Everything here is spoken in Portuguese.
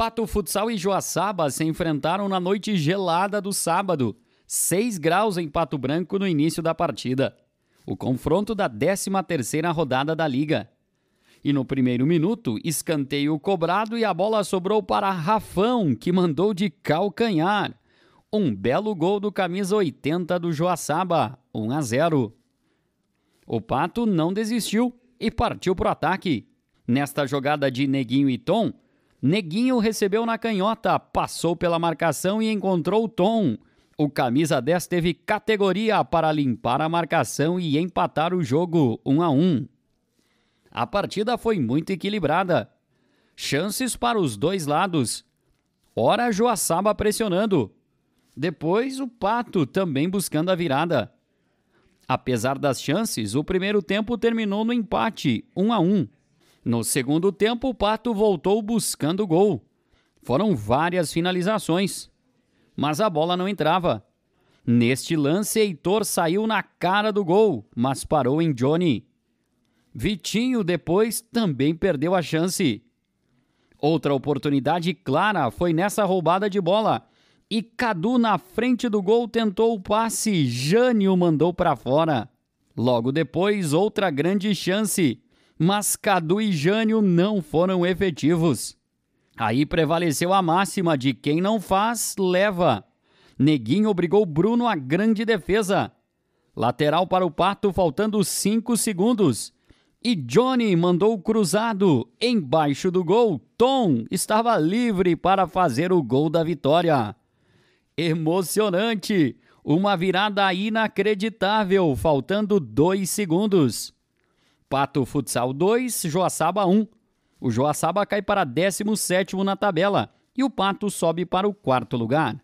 Pato Futsal e Joaçaba se enfrentaram na noite gelada do sábado, 6 graus em Pato Branco no início da partida. O confronto da 13ª rodada da liga. E no primeiro minuto, escanteio cobrado e a bola sobrou para Rafão, que mandou de calcanhar. Um belo gol do camisa 80 do Joaçaba, 1 a 0. O Pato não desistiu e partiu para o ataque. Nesta jogada de Neguinho e Tom, Neguinho recebeu na canhota, passou pela marcação e encontrou o Tom. O camisa 10 teve categoria para limpar a marcação e empatar o jogo 1 a 1. A partida foi muito equilibrada. Chances para os dois lados. Ora Joaçaba pressionando. Depois o Pato também buscando a virada. Apesar das chances, o primeiro tempo terminou no empate, 1 a 1. No segundo tempo, o Pato voltou buscando gol. Foram várias finalizações, mas a bola não entrava. Neste lance, Heitor saiu na cara do gol, mas parou em Johnny. Vitinho depois também perdeu a chance. Outra oportunidade clara foi nessa roubada de bola. E Cadu na frente do gol tentou o passe, Jânio mandou para fora. Logo depois, outra grande chance mas Cadu e Jânio não foram efetivos. Aí prevaleceu a máxima de quem não faz, leva. Neguinho obrigou Bruno a grande defesa. Lateral para o Pato, faltando 5 segundos. E Johnny mandou o cruzado. Embaixo do gol, Tom estava livre para fazer o gol da vitória. Emocionante! Uma virada inacreditável, faltando dois segundos. Pato Futsal 2, Joaçaba 1. O Joaçaba cai para 17º na tabela e o Pato sobe para o quarto lugar.